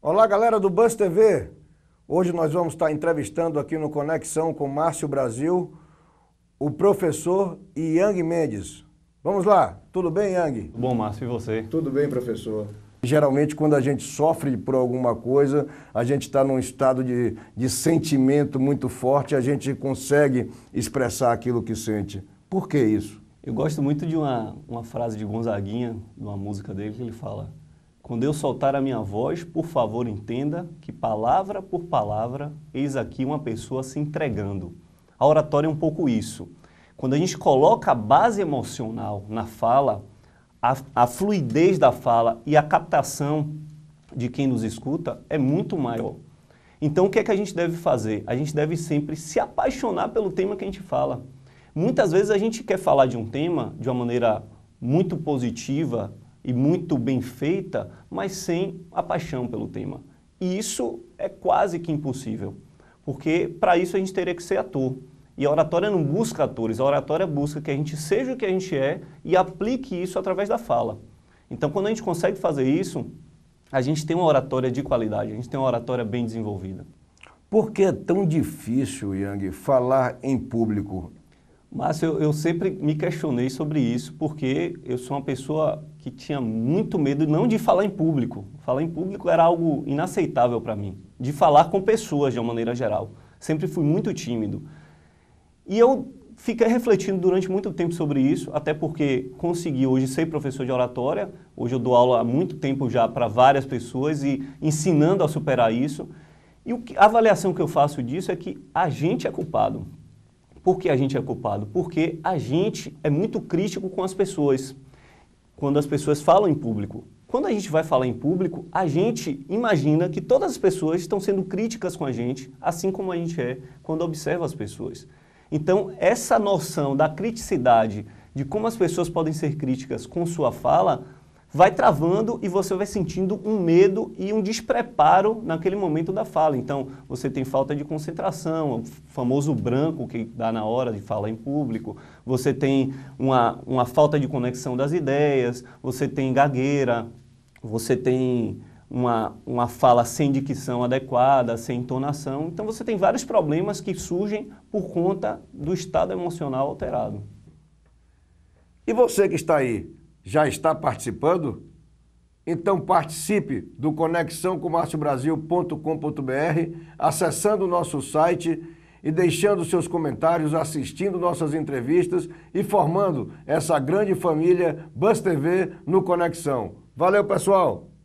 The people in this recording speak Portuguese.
Olá, galera do Bus TV. Hoje nós vamos estar entrevistando aqui no Conexão com Márcio Brasil o professor Yang Mendes. Vamos lá, tudo bem, Yang? Tudo bom, Márcio, e você? Tudo bem, professor. Geralmente, quando a gente sofre por alguma coisa, a gente está num estado de, de sentimento muito forte, a gente consegue expressar aquilo que sente. Por que isso? Eu gosto muito de uma, uma frase de Gonzaguinha, de uma música dele, que ele fala: Quando eu soltar a minha voz, por favor entenda que palavra por palavra, eis aqui uma pessoa se entregando. A oratória é um pouco isso. Quando a gente coloca a base emocional na fala, a, a fluidez da fala e a captação de quem nos escuta é muito maior. Então, o que é que a gente deve fazer? A gente deve sempre se apaixonar pelo tema que a gente fala. Muitas vezes a gente quer falar de um tema de uma maneira muito positiva e muito bem feita, mas sem a paixão pelo tema. E isso é quase que impossível, porque para isso a gente teria que ser ator. E a oratória não busca atores, a oratória busca que a gente seja o que a gente é e aplique isso através da fala. Então, quando a gente consegue fazer isso, a gente tem uma oratória de qualidade, a gente tem uma oratória bem desenvolvida. Por que é tão difícil, Yang, falar em público? Mas eu, eu sempre me questionei sobre isso, porque eu sou uma pessoa que tinha muito medo não de falar em público. Falar em público era algo inaceitável para mim. De falar com pessoas de uma maneira geral. Sempre fui muito tímido. E eu fiquei refletindo durante muito tempo sobre isso, até porque consegui hoje ser professor de oratória. Hoje eu dou aula há muito tempo já para várias pessoas e ensinando a superar isso. E a avaliação que eu faço disso é que a gente é culpado. Por que a gente é culpado? Porque a gente é muito crítico com as pessoas, quando as pessoas falam em público. Quando a gente vai falar em público, a gente imagina que todas as pessoas estão sendo críticas com a gente, assim como a gente é quando observa as pessoas. Então, essa noção da criticidade, de como as pessoas podem ser críticas com sua fala, vai travando e você vai sentindo um medo e um despreparo naquele momento da fala. Então, você tem falta de concentração, o famoso branco que dá na hora de falar em público, você tem uma, uma falta de conexão das ideias, você tem gagueira, você tem uma, uma fala sem dicção adequada, sem entonação. Então, você tem vários problemas que surgem por conta do estado emocional alterado. E você que está aí, já está participando? Então participe do conexão Brasil.com.br, acessando o nosso site e deixando seus comentários, assistindo nossas entrevistas e formando essa grande família Bus TV no Conexão. Valeu, pessoal!